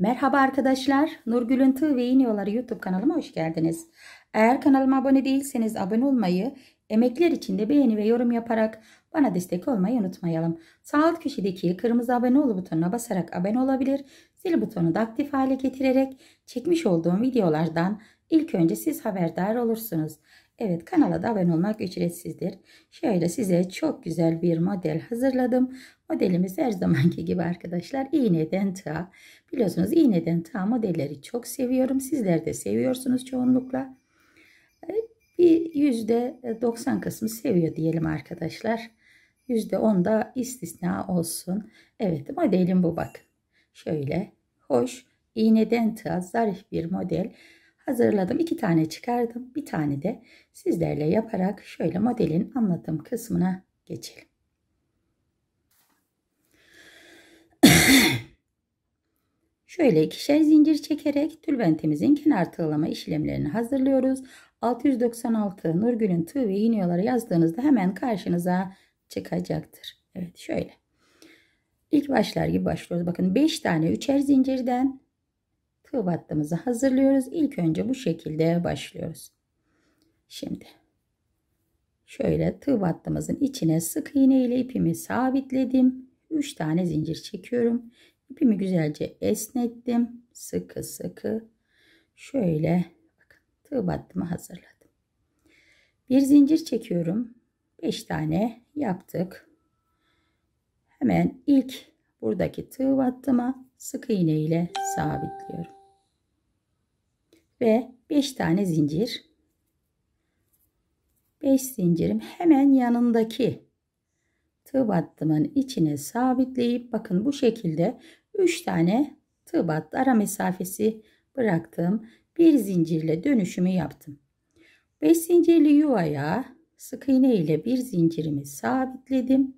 Merhaba arkadaşlar. Nurgül'ün Tığ ve İğne Yolları YouTube kanalıma hoş geldiniz. Eğer kanalıma abone değilseniz abone olmayı, emekler için de beğeni ve yorum yaparak bana destek olmayı unutmayalım. Sağ alt köşedeki kırmızı abone ol butonuna basarak abone olabilir, zil butonu da aktif hale getirerek çekmiş olduğum videolardan ilk önce siz haberdar olursunuz. Evet kanala da abone olmak ücretsizdir. Şöyle size çok güzel bir model hazırladım. Modelimiz her zamanki gibi arkadaşlar iğneden tığa. Biliyorsunuz iğneden tığa modelleri çok seviyorum. Sizler de seviyorsunuz çoğunlukla. E, bir %90 kısmı seviyor diyelim arkadaşlar. %10 da istisna olsun. Evet modelim bu bak. Şöyle hoş iğneden tığa zarif bir model hazırladım. İki tane çıkardım. Bir tane de sizlerle yaparak şöyle modelin anlatım kısmına geçelim. Şöyle ikişer zincir çekerek tülbentimizin kenar tığlama işlemlerini hazırlıyoruz. 696 Nurgül'ün tığ ve iğneyoları yazdığınızda hemen karşınıza çıkacaktır. Evet şöyle. İlk başlar gibi başlıyoruz. Bakın 5 tane üçer zincirden Tığ hazırlıyoruz. İlk önce bu şekilde başlıyoruz. Şimdi şöyle tığ içine sık iğne ile ipimi sabitledim. 3 tane zincir çekiyorum. İpimi güzelce esnettim. Sıkı sıkı. Şöyle bakın hazırladım. Bir zincir çekiyorum. 5 tane yaptık. Hemen ilk buradaki tığ battıma sık iğne ile sabitliyorum ve 5 tane zincir 5 zincirim hemen yanındaki tığ battımın içine sabitleyip bakın bu şekilde 3 tane tığ battı ara mesafesi bıraktım. Bir zincirle dönüşümü yaptım. 5 zincirli yuvaya sık iğne ile bir zincirimi sabitledim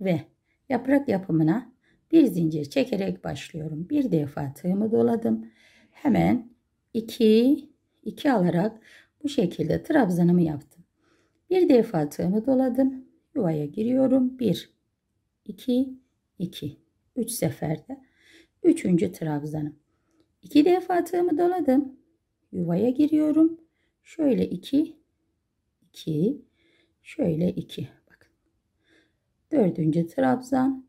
ve yaprak yapımına bir zincir çekerek başlıyorum. Bir defa tığımı doladım. Hemen 2 2 alarak bu şekilde trabzanımı yaptım. Bir defa tığımı doladım. Yuvaya giriyorum. 1 2 2 3 seferde 3. trabzanım. 2 defa tığımı doladım. Yuvaya giriyorum. Şöyle 2 2 şöyle 2 bakın. 4. trabzan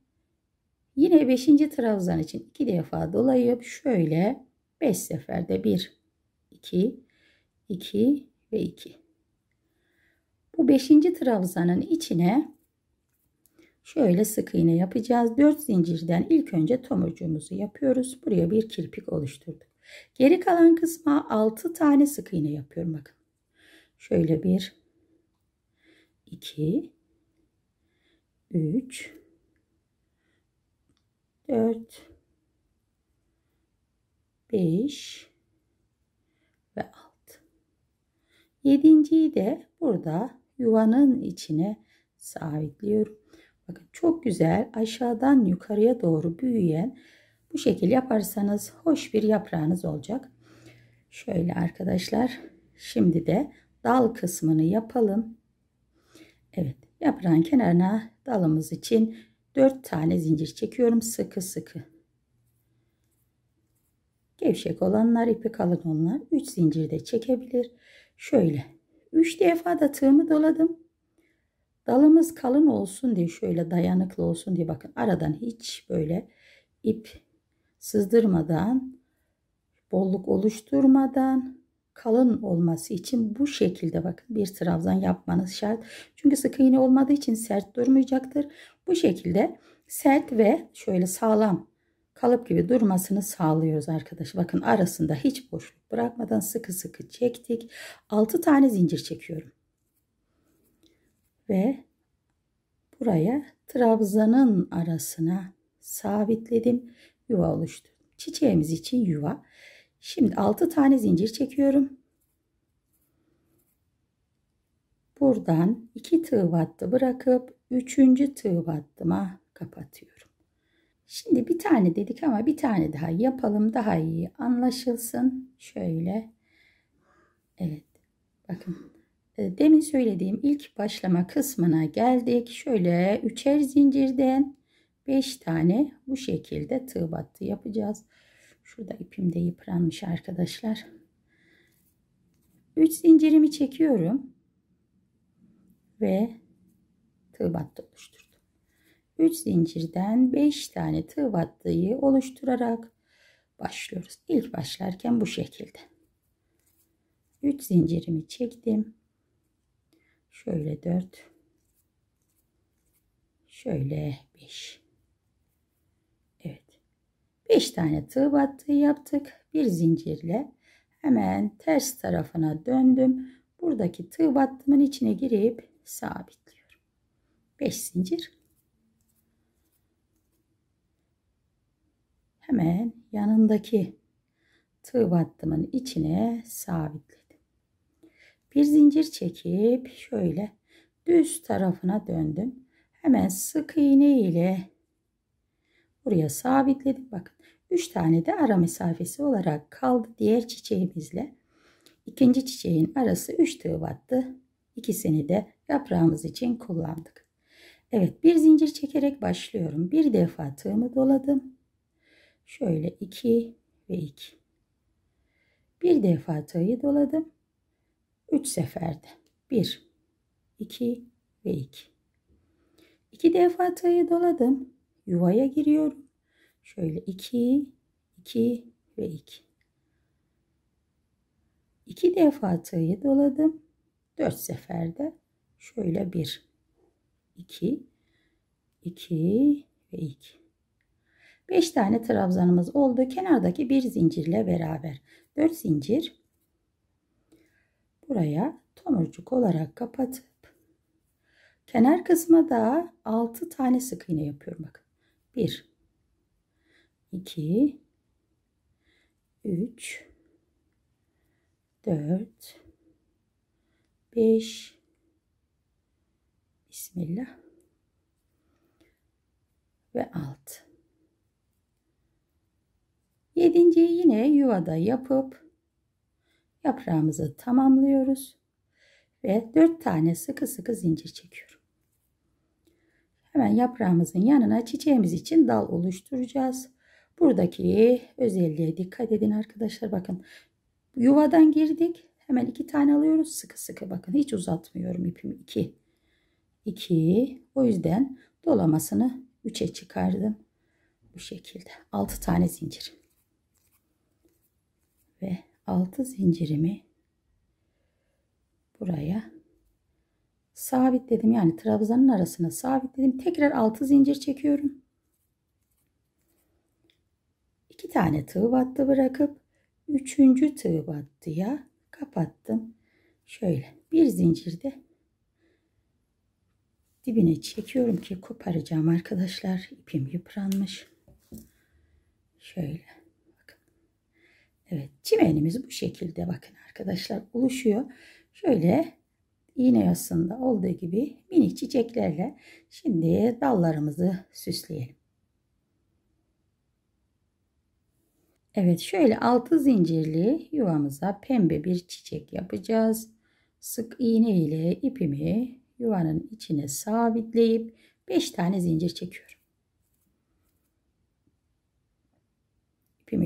Yine 5. trabzan için 2 defa dolayıp şöyle 5 seferde 1, 2, 2 ve 2. Bu 5. trabzanın içine şöyle sık iğne yapacağız. 4 zincirden ilk önce tomurcuğumuzu yapıyoruz. Buraya bir kirpik oluşturduk. Geri kalan kısma 6 tane sık iğne yapıyorum. Bakın. Şöyle bir, 2 3 4 5 ve alt. Yedinciyi de burada yuvanın içine sabitliyorum. Bakın çok güzel aşağıdan yukarıya doğru büyüyen bu şekil yaparsanız hoş bir yaprağınız olacak. Şöyle arkadaşlar şimdi de dal kısmını yapalım. Evet yaprağın kenarına dalımız için 4 tane zincir çekiyorum sıkı sıkı. Gevşek olanlar, ipi kalın olanlar 3 zincirde çekebilir. Şöyle 3 defa da tığımı doladım. Dalımız kalın olsun diye şöyle dayanıklı olsun diye bakın aradan hiç böyle ip sızdırmadan bolluk oluşturmadan kalın olması için bu şekilde bakın bir trabzan yapmanız şart. Çünkü sıkı iğne olmadığı için sert durmayacaktır. Bu şekilde sert ve şöyle sağlam kalıp gibi durmasını sağlıyoruz arkadaş. Bakın arasında hiç boşluk bırakmadan sıkı sıkı çektik. 6 tane zincir çekiyorum. Ve buraya trabzanın arasına sabitledim. Yuva oluştu. Çiçeğimiz için yuva. Şimdi 6 tane zincir çekiyorum. Buradan 2 tığ battı bırakıp 3. tığ battıma kapatıyorum. Şimdi bir tane dedik ama bir tane daha yapalım daha iyi anlaşılsın. Şöyle. Evet. Bakın. Ee, demin söylediğim ilk başlama kısmına geldik. Şöyle üçer zincirden 5 tane bu şekilde tığ battı yapacağız. Şurada ipim de yıpranmış arkadaşlar. 3 zincirimi çekiyorum ve tığ battı oluşturdum. 3 zincirden 5 tane tığ battıyı oluşturarak başlıyoruz. İlk başlarken bu şekilde. 3 zincirimi çektim. Şöyle 4. Şöyle 5. Evet. 5 tane tığ battığı yaptık. Bir zincirle hemen ters tarafına döndüm. Buradaki tığ battımın içine girip sabitliyorum. 5 zincir hemen yanındaki tığ battımın içine sabitledim. Bir zincir çekip şöyle düz tarafına döndüm. Hemen sık iğne ile buraya sabitledim. Bakın 3 tane de ara mesafesi olarak kaldı diğer çiçeğimizle. İkinci çiçeğin arası 3 tığ battı. İkisini de yaprağımız için kullandık. Evet bir zincir çekerek başlıyorum. Bir defa tığımı doladım. Şöyle 2 ve 2. Bir defa tığ'ı doladım. 3 seferde. 1, 2 ve 2. 2 defa tığ'ı doladım. Yuvaya giriyorum. Şöyle 2, 2 ve 2. 2 defa tığ'ı doladım. 4 seferde. Şöyle 1, 2, 2 ve 2. 5 tane trabzanımız oldu. Kenardaki bir zincirle beraber 4 zincir buraya tomurcuk olarak kapatıp kenar kısmına da 6 tane sık iğne yapıyorum. Bakın 1 2 3 4 5 Bismillah yine yuvada yapıp yaprağımızı tamamlıyoruz ve 4 tane sıkı sıkı zincir çekiyorum. Hemen yaprağımızın yanına çiçeğimiz için dal oluşturacağız. Buradaki özelliğe dikkat edin arkadaşlar. Bakın yuvadan girdik. Hemen iki tane alıyoruz. Sıkı sıkı bakın. Hiç uzatmıyorum ipimi. 2. 2. O yüzden dolamasını 3'e çıkardım. Bu şekilde. 6 tane zincir ve 6 zincirimi buraya sabitledim. Yani trabzanın arasına sabitledim. Tekrar 6 zincir çekiyorum. 2 tane tığ battı bırakıp 3. tığ battıya kapattım. Şöyle bir zincirde dibine çekiyorum ki koparacağım arkadaşlar. İpim yıpranmış. Şöyle. Evet çimenimiz bu şekilde bakın arkadaşlar oluşuyor. Şöyle iğne yasında olduğu gibi minik çiçeklerle şimdi dallarımızı süsleyelim. Evet şöyle altı zincirli yuvamıza pembe bir çiçek yapacağız. Sık iğne ile ipimi yuvanın içine sabitleyip 5 tane zincir çekiyorum.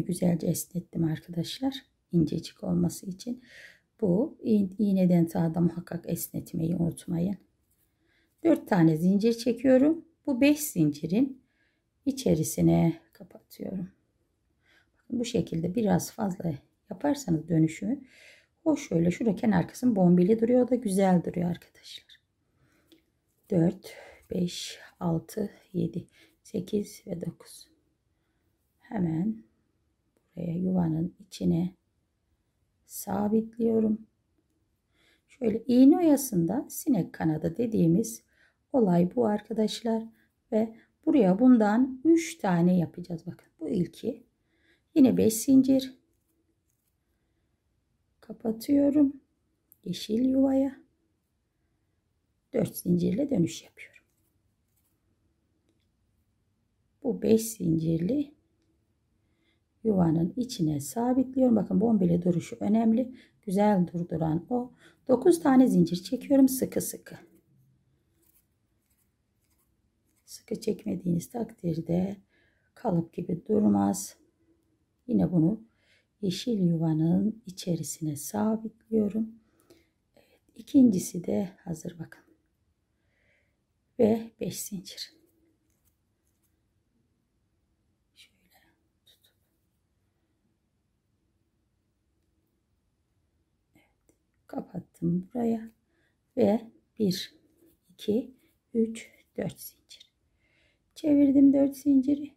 güzelce esnettim arkadaşlar. İncecik olması için. Bu iğneden sağda muhakkak esnetmeyi unutmayın. 4 tane zincir çekiyorum. Bu 5 zincirin içerisine kapatıyorum. bu şekilde biraz fazla yaparsanız dönüşümü hoş şöyle şurada kenar kısım bombili duruyor da güzel duruyor arkadaşlar. 4 5 6 7 8 ve 9 hemen noktaya yuvanın içine sabitliyorum. Şöyle iğne oyasında sinek kanadı dediğimiz olay bu arkadaşlar ve buraya bundan 3 tane yapacağız bakın bu ilki yine 5 zincir kapatıyorum yeşil yuvaya 4 zincirle dönüş yapıyorum bu 5 zincirli yuvanın içine sabitliyorum. Bakın bombeli duruşu önemli. Güzel durduran o. 9 tane zincir çekiyorum sıkı sıkı. Sıkı çekmediğiniz takdirde kalıp gibi durmaz. Yine bunu yeşil yuvanın içerisine sabitliyorum. Evet, ikincisi de hazır bakın. Ve 5 zincir. kapattım buraya ve 1 2 3 4 zincir çevirdim 4 zinciri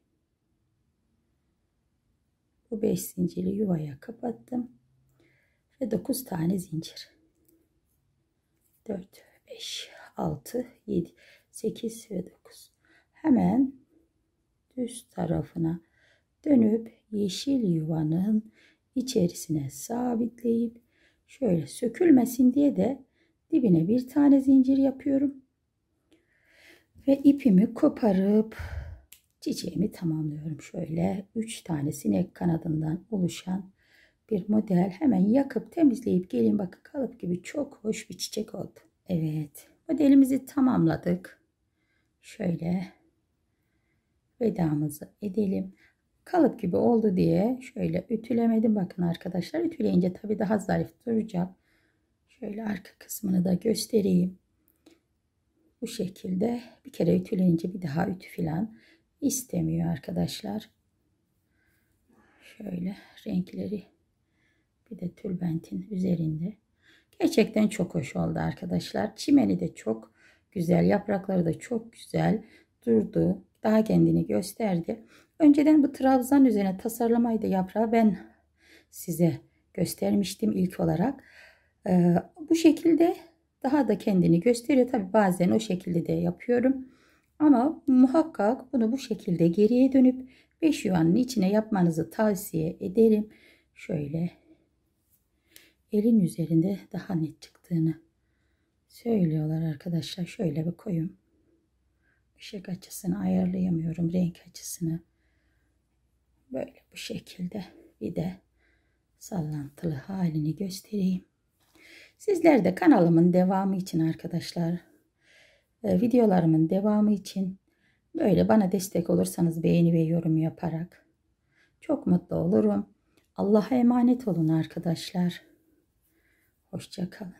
bu 5 zinciri yuvaya kapattım ve 9 tane zincir 4 5 6 7 8 ve 9 hemen düz tarafına dönüp yeşil yuvanın içerisine sabitleyip Şöyle sökülmesin diye de dibine bir tane zincir yapıyorum. Ve ipimi koparıp çiçeğimi tamamlıyorum. Şöyle 3 tane sinek kanadından oluşan bir model. Hemen yakıp temizleyip gelin bakın kalıp gibi çok hoş bir çiçek oldu. Evet modelimizi tamamladık. Şöyle vedamızı edelim kalıp gibi oldu diye şöyle ütülemedim. Bakın arkadaşlar ütüleyince tabii daha zarif duracak. Şöyle arka kısmını da göstereyim. Bu şekilde bir kere ütüleyince bir daha ütü filan istemiyor arkadaşlar. Şöyle renkleri bir de tülbentin üzerinde. Gerçekten çok hoş oldu arkadaşlar. Çimeni de çok güzel. Yaprakları da çok güzel durdu. Daha kendini gösterdi. Önceden bu trabzan üzerine tasarlamayı da yaprağı ben size göstermiştim ilk olarak. Ee, bu şekilde daha da kendini gösteriyor. Tabi bazen o şekilde de yapıyorum. Ama muhakkak bunu bu şekilde geriye dönüp 5 yuvanın içine yapmanızı tavsiye ederim. Şöyle elin üzerinde daha net çıktığını söylüyorlar arkadaşlar. Şöyle bir koyun. Işık açısını ayarlayamıyorum. Renk açısını. Böyle bu şekilde bir de sallantılı halini göstereyim. Sizler de kanalımın devamı için arkadaşlar e, videolarımın devamı için böyle bana destek olursanız beğeni ve yorum yaparak çok mutlu olurum. Allah'a emanet olun arkadaşlar. Hoşçakalın.